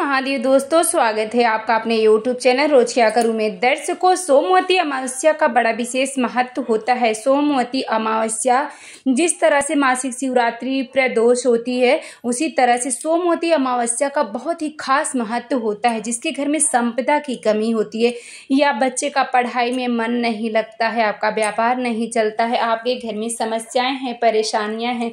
महादेव दोस्तों स्वागत है आपका अपने यूट्यूब चैनल रोचिया करू में दर्शकों सोमवती अमावस्या का बड़ा विशेष महत्व होता है सोमवती अमावस्या जिस तरह से मासिक शिवरात्रि प्रदोष होती है उसी तरह से सोमवती अमावस्या का बहुत ही खास महत्व होता है जिसके घर में संपदा की कमी होती है या बच्चे का पढ़ाई में मन नहीं लगता है आपका व्यापार नहीं चलता है आपके घर में समस्याएं हैं परेशानियाँ हैं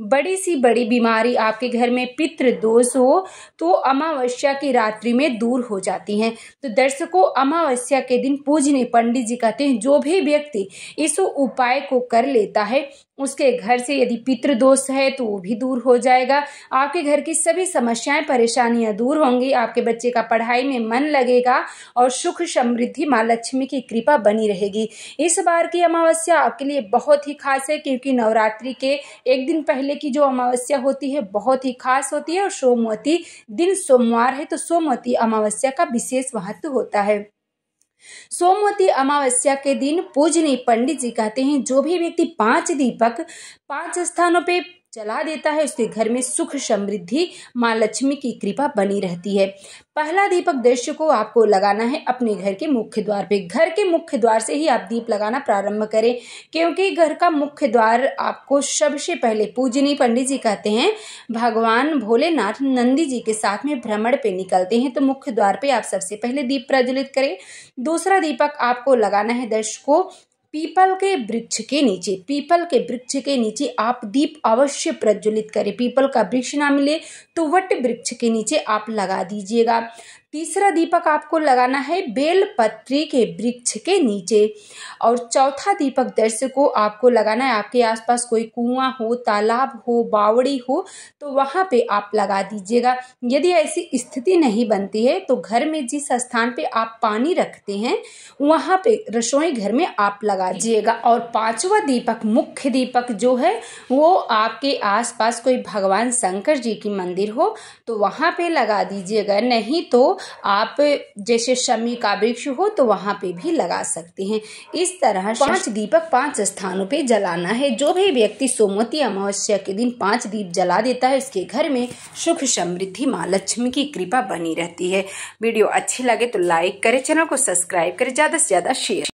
बड़ी सी बड़ी बीमारी आपके घर में पितृ दोष हो तो अमावस्या की रात्रि में दूर हो जाती हैं तो दर्शकों अमावस्या के दिन पूजने पंडित जी कहते हैं जो भी व्यक्ति इस उपाय को कर लेता है उसके घर से यदि पितृ दोष है तो वो भी दूर हो जाएगा आपके घर की सभी समस्याएं परेशानियां दूर होंगी आपके बच्चे का पढ़ाई में मन लगेगा और सुख समृद्धि माँ लक्ष्मी की कृपा बनी रहेगी इस बार की अमावस्या आपके लिए बहुत ही खास है क्योंकि नवरात्रि के एक दिन पहले मेले की जो अमावस्या होती है बहुत ही खास होती है और सोमवती दिन सोमवार है तो सोमवती अमावस्या का विशेष महत्व होता है सोमवती अमावस्या के दिन पूजनी पंडित जी कहते हैं जो भी व्यक्ति पांच दीपक पांच स्थानों पे चला देता है उसके घर में सुख समृद्धि माँ लक्ष्मी की कृपा बनी रहती है पहला दीपक दृश्य को आपको लगाना है अपने घर के मुख्य द्वार पे घर के मुख्य द्वार से ही आप दीप लगाना प्रारंभ करें क्योंकि घर का मुख्य द्वार आपको सबसे पहले पूजनी पंडित जी कहते हैं भगवान भोलेनाथ नंदी जी के साथ में भ्रमण पे निकलते हैं तो मुख्य द्वार पे आप सबसे पहले दीप प्रज्वलित करें दूसरा दीपक आपको लगाना है दर्शकों पीपल के वृक्ष के नीचे पीपल के वृक्ष के नीचे आप दीप अवश्य प्रज्वलित करें पीपल का वृक्ष ना मिले तो वट वृक्ष के नीचे आप लगा दीजिएगा तीसरा दीपक आपको लगाना है बेलपत्री के वृक्ष के नीचे और चौथा दीपक दर्शकों आपको लगाना है आपके आसपास कोई कुआं हो तालाब हो बावड़ी हो तो वहाँ पे आप लगा दीजिएगा यदि ऐसी स्थिति नहीं बनती है तो घर में जिस स्थान पे आप पानी रखते हैं वहाँ पे रसोई घर में आप लगा दीजिएगा और पांचवा दीपक मुख्य दीपक जो है वो आपके आस कोई भगवान शंकर जी की मंदिर हो तो वहाँ पे लगा दीजिएगा नहीं तो आप जैसे शमी का वृक्ष हो तो वहाँ पे भी लगा सकते हैं इस तरह पांच दीपक पांच स्थानों पे जलाना है जो भी व्यक्ति सोमवती अमावस्या के दिन पांच दीप जला देता है उसके घर में सुख समृद्धि माँ लक्ष्मी की कृपा बनी रहती है वीडियो अच्छी लगे तो लाइक करें चैनल को सब्सक्राइब करें ज़्यादा से ज़्यादा शेयर